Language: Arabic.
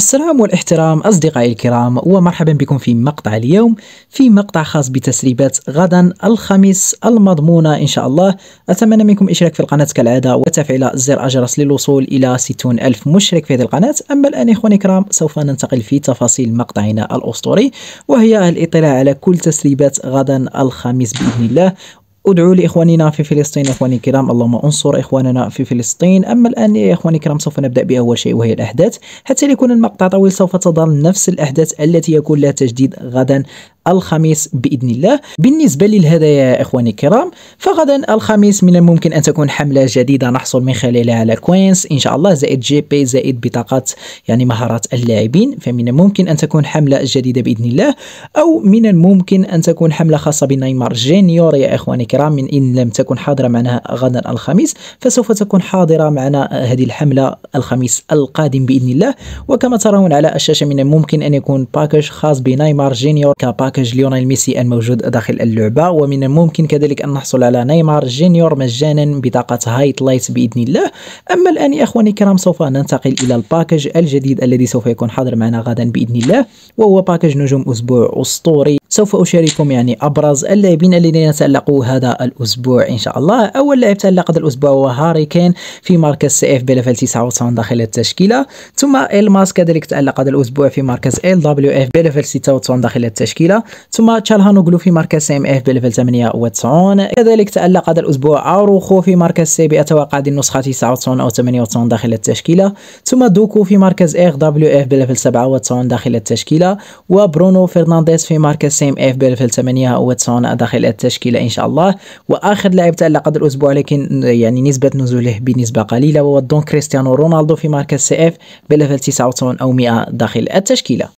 السلام والاحترام أصدقائي الكرام ومرحبا بكم في مقطع اليوم في مقطع خاص بتسريبات غدا الخميس المضمونة إن شاء الله أتمنى منكم إشراك في القناة كالعادة وتفعيل زر الجرس للوصول إلى 60 ألف مشترك في هذه القناة أما الآن إخواني الكرام سوف ننتقل في تفاصيل مقطعنا الأسطوري وهي الاطلاع على كل تسريبات غدا الخميس بإذن الله ادعوا لإخواننا في فلسطين إخواني الكرام اللهم انصر إخواننا في فلسطين أما الآن يا إخواني الكرام سوف نبدأ بأول شيء وهي الأحداث حتى ليكون المقطع طويل سوف تظل نفس الأحداث التي يكون لها تجديد غدا الخميس باذن الله بالنسبه للهدايا يا اخواني الكرام فغدا الخميس من الممكن ان تكون حمله جديده نحصل من خلالها على كوينس ان شاء الله زائد جي بي زائد بطاقات يعني مهارات اللاعبين فمن الممكن ان تكون حمله جديده باذن الله او من الممكن ان تكون حمله خاصه بنيمار جينيور يا اخواني الكرام من ان لم تكن حاضره معنا غدا الخميس فسوف تكون حاضره معنا هذه الحمله الخميس القادم باذن الله وكما ترون على الشاشه من الممكن ان يكون باكج خاص بنيمار جينيور كباكج باكج ليونيل ميسي الموجود داخل اللعبة ومن الممكن كذلك أن نحصل على نيمار جينيور مجانا بطاقة هايت لايت بإذن الله أما الآن يا أخواني الكرام سوف ننتقل إلى الباكج الجديد الذي سوف يكون حاضر معنا غدا بإذن الله وهو باكج نجوم أسبوع أسطوري سوف أشارككم يعني أبرز اللاعبين الذين تألقوا هذا الأسبوع إن شاء الله أول لاعب تألق هذا الأسبوع هو هاري كين في مركز سي اف بلفل 99 داخل التشكيلة ثم إلماس كذلك تألق هذا الأسبوع في مركز ال دبليو اف بلفل 96 داخل التشكيلة الأولى ثم تشالهانوغلو في مركز سي ام اف إيه بليفل 98 كذلك تألق هذا الأسبوع اروخو في مركز سي بأتوقع النسخة 99 أو 98 داخل التشكيلة ثم دوكو في مركز اخ إيه دبليو اف إيه بليفل 97 داخل التشكيلة وبرونو فرنانديز في مركز سي ام اف بليفل 98 داخل التشكيلة إن شاء الله وآخر لاعب تألق هذا الأسبوع لكن يعني نسبة نزوله بنسبة قليلة هو دون كريستيانو رونالدو في مركز سي اف بليفل 99 أو 100 داخل التشكيلة